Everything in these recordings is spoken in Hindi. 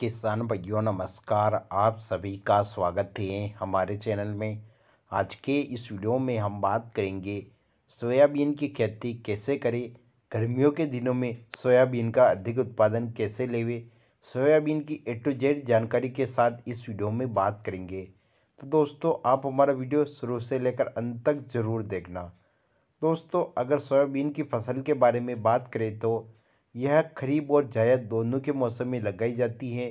किसान भैया नमस्कार आप सभी का स्वागत है हमारे चैनल में आज के इस वीडियो में हम बात करेंगे सोयाबीन की खेती कैसे करें गर्मियों के दिनों में सोयाबीन का अधिक उत्पादन कैसे लेवे सोयाबीन की ए टू जेड जानकारी के साथ इस वीडियो में बात करेंगे तो दोस्तों आप हमारा वीडियो शुरू से लेकर अंत तक ज़रूर देखना दोस्तों अगर सोयाबीन की फसल के बारे में बात करें तो यह खरीब और जायद दोनों के मौसम में लगाई जाती है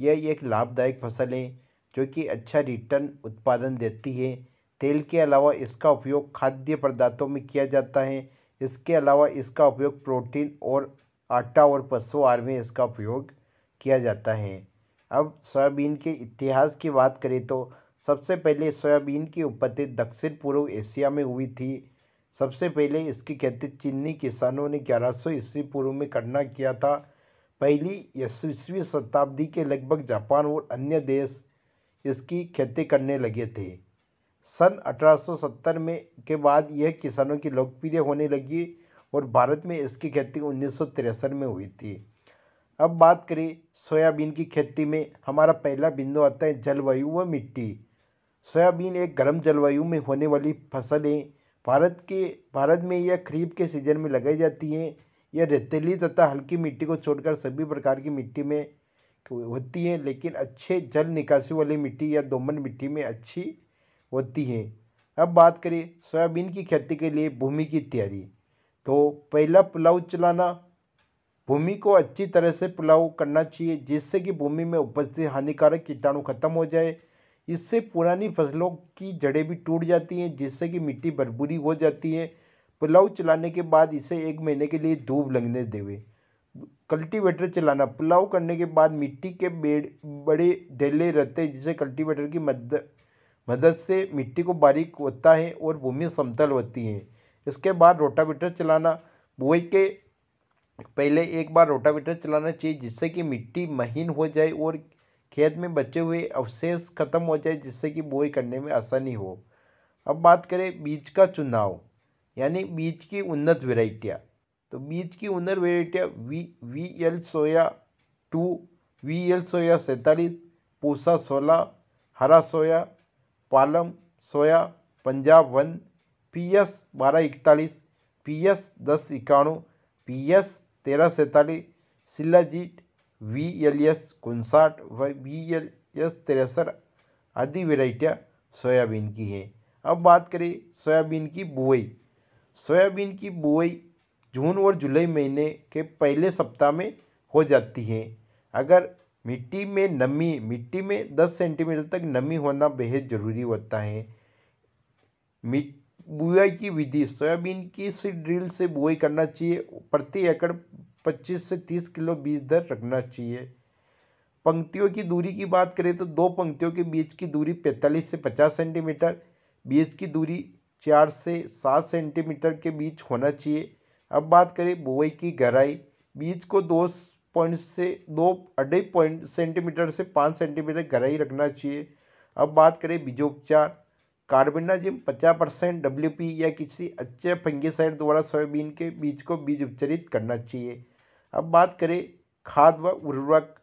यह एक लाभदायक फसल है जो कि अच्छा रिटर्न उत्पादन देती है तेल के अलावा इसका उपयोग खाद्य पदार्थों में किया जाता है इसके अलावा इसका उपयोग प्रोटीन और आटा और पशु आहार में इसका उपयोग किया जाता है अब सोयाबीन के इतिहास की बात करें तो सबसे पहले सोयाबीन की उत्पत्ति दक्षिण पूर्व एशिया में हुई थी सबसे पहले इसकी खेती चीनी किसानों ने ग्यारह सौ ईस्वी पूर्व में करना किया था पहली यशस्वी शताब्दी के लगभग जापान और अन्य देश इसकी खेती करने लगे थे सन 1870 में के बाद यह किसानों की लोकप्रिय होने लगी और भारत में इसकी खेती उन्नीस में हुई थी अब बात करें सोयाबीन की खेती में हमारा पहला बिंदु आता है जलवायु व मिट्टी सोयाबीन एक गर्म जलवायु में होने वाली फसल है भारत के भारत में यह खरीफ के सीजन में लगाई जाती हैं यह रेतीली तथा हल्की मिट्टी को छोड़कर सभी प्रकार की मिट्टी में होती हैं लेकिन अच्छे जल निकासी वाली मिट्टी या दोमन मिट्टी में अच्छी होती हैं अब बात करें सोयाबीन की खेती के लिए भूमि की तैयारी तो पहला पुलाव चलाना भूमि को अच्छी तरह से पुलाव करना चाहिए जिससे कि भूमि में उपस्थित हानिकारक कीटाणु खत्म हो जाए इससे पुरानी फसलों की जड़ें भी टूट जाती हैं जिससे कि मिट्टी भरपूरी हो जाती है पुलाव चलाने के बाद इसे एक महीने के लिए धूप लगने देवे कल्टीवेटर चलाना पुलाव करने के बाद मिट्टी के बेड़ बड़े ढेले रहते हैं जिसे कल्टीवेटर की मदद मदद से मिट्टी को बारीक होता है और भूमि समतल होती है इसके बाद रोटावेटर चलाना बुआई के पहले एक बार रोटावेटर चलाना चाहिए जिससे कि मिट्टी महीन हो जाए और खेत में बचे हुए अवशेष खत्म हो जाए जिससे कि बोई करने में आसानी हो अब बात करें बीज का चुनाव यानी बीज की उन्नत वेराइटियाँ तो बीज की उन्नत वेराइटियाँ V V L soya two V L soya सैंतालीस पूसा सोलह हरा soya Palam soya Punjab one P S बारह इकतालीस पी एस दस इक्यानवे पी एस तेरह सैंतालीस सिल्लाजीट वी एल एस उनसाठ व वी एल एस तिरसठ आदि वेराइटियाँ सोयाबीन की हैं अब बात करें सोयाबीन की बुआई सोयाबीन की बुआई जून और जुलाई महीने के पहले सप्ताह में हो जाती है अगर मिट्टी में नमी मिट्टी में दस सेंटीमीटर तक नमी होना बेहद ज़रूरी होता है बुआई की विधि सोयाबीन की सीड ड्रिल से बुआई करना चाहिए प्रति एकड़ 25 से 30 किलो बीज दर रखना चाहिए पंक्तियों की दूरी की बात करें तो दो पंक्तियों के बीच की दूरी 45 से 50 सेंटीमीटर बीज की दूरी चार से सात सेंटीमीटर के बीच होना चाहिए अब बात करें बुवाई की गहराई बीज को दो पॉइंट से दो अढ़ाई पॉइंट सेंटीमीटर से पाँच सेंटीमीटर गहराई रखना चाहिए अब बात करें बीजोपचार कार्बेनाजिम पचास परसेंट डब्ल्यू या किसी अच्छे फंगीसाइड द्वारा सोयाबीन के बीज को बीज उपचारित करना चाहिए अब बात करें खाद व उर्वरक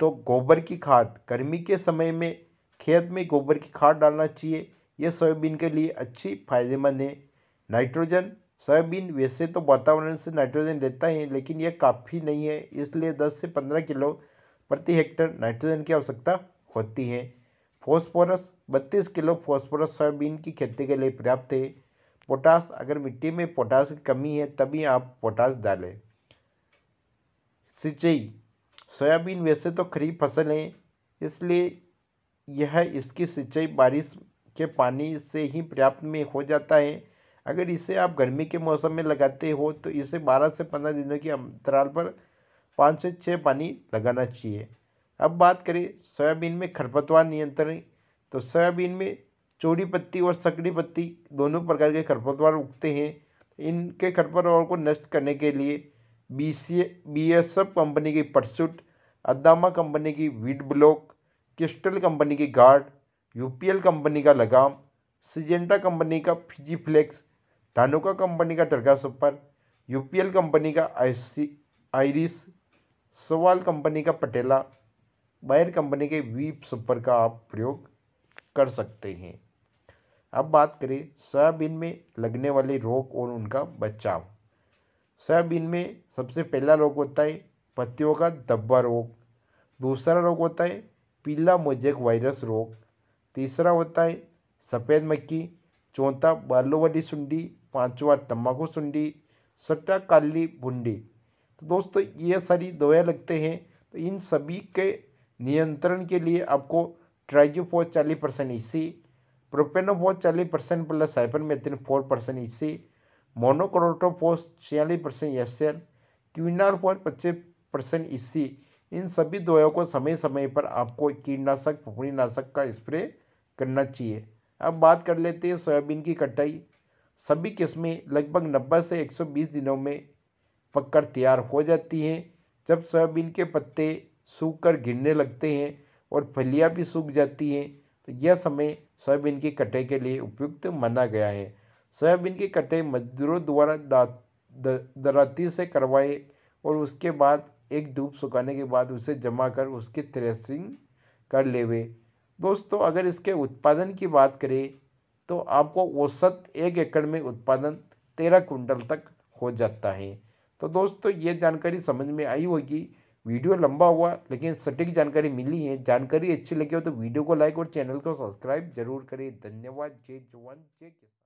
तो गोबर की खाद गर्मी के समय में खेत में गोबर की खाद डालना चाहिए यह सोयाबीन के लिए अच्छी फायदेमंद है नाइट्रोजन सोयाबीन वैसे तो वातावरण से नाइट्रोजन लेता है लेकिन यह काफ़ी नहीं है इसलिए 10 से 15 किलो प्रति हेक्टर नाइट्रोजन की आवश्यकता होती है फॉस्फोरस 32 किलो फॉस्फोरस सोयाबीन की खेती के लिए पर्याप्त है पोटास अगर मिट्टी में पोटास की कमी है तभी आप पोटास डालें सिंचाई सोयाबीन वैसे तो खरीफ फसल है इसलिए यह इसकी सिंचाई बारिश के पानी से ही पर्याप्त में हो जाता है अगर इसे आप गर्मी के मौसम में लगाते हो तो इसे बारह से पंद्रह दिनों के अंतराल पर पाँच से छः पानी लगाना चाहिए अब बात करें सोयाबीन में खरपतवार नियंत्रण तो सोयाबीन में चौड़ी पत्ती और सकड़ी पत्ती दोनों प्रकार के खरपतवार उगते हैं इनके खरपतवार को नष्ट करने के लिए B C B S F company की पटसुट अदामा कंपनी की वीड ब्लॉक क्रिस्टल कंपनी की गार्ड यूपीएल कंपनी का लगाम सिजेंटा कंपनी का फिजी फ्लेक्स धानुका कंपनी का टर्गा सुपर यूपीएल कंपनी का आईसी आइरिस सवाल कंपनी का पटेला बायर कंपनी के वीप सुपर का आप प्रयोग कर सकते हैं अब बात करें सोयाबीन में लगने वाले रोग और उनका बचाव सोयाबीन इनमें सबसे पहला रोग होता है पत्तियों का धब्बा रोग दूसरा रोग होता है पीला मोजेक वायरस रोग तीसरा होता है सफ़ेद मक्खी चौथा बालू वाली सुंडी पाँचवा तम्बाकू सुंडी सट्टा काली भुंडी तो दोस्तों ये सारी दवाएँ लगते हैं तो इन सभी के नियंत्रण के लिए आपको ट्राइजोफोर चालीस परसेंट इसी e प्रोपेनोफोर चालीस परसेंट प्लस मेथिन four percent EC e monocrotophos छियालीस परसेंट क्यूनार क्विनालफोन पच्चीस परसेंट इसी इन सभी दवाओं को समय समय पर आपको कीटनाशक फुफड़ीनाशक का स्प्रे करना चाहिए अब बात कर लेते हैं सोयाबीन की कटाई सभी किस्में लगभग नब्बे से 120 दिनों में पककर तैयार हो जाती हैं जब सोयाबीन के पत्ते सूख कर गिरने लगते हैं और फलियाँ भी सूख जाती हैं तो यह समय सोयाबीन की कटाई के लिए उपयुक्त माना गया है सोयाबीन की कटाई मजदूरों द्वारा दराती से करवाए और उसके बाद एक धूप सुखाने के बाद उसे जमा कर उसकी थ्रेसिंग कर लेवे दोस्तों अगर इसके उत्पादन की बात करें तो आपको औसत एक एकड़ में उत्पादन तेरह कुंटल तक हो जाता है तो दोस्तों ये जानकारी समझ में आई होगी वीडियो लंबा हुआ लेकिन सटीक जानकारी मिली है जानकारी अच्छी लगी हो तो वीडियो को लाइक और चैनल को सब्सक्राइब जरूर करें धन्यवाद जय जवान जय किसान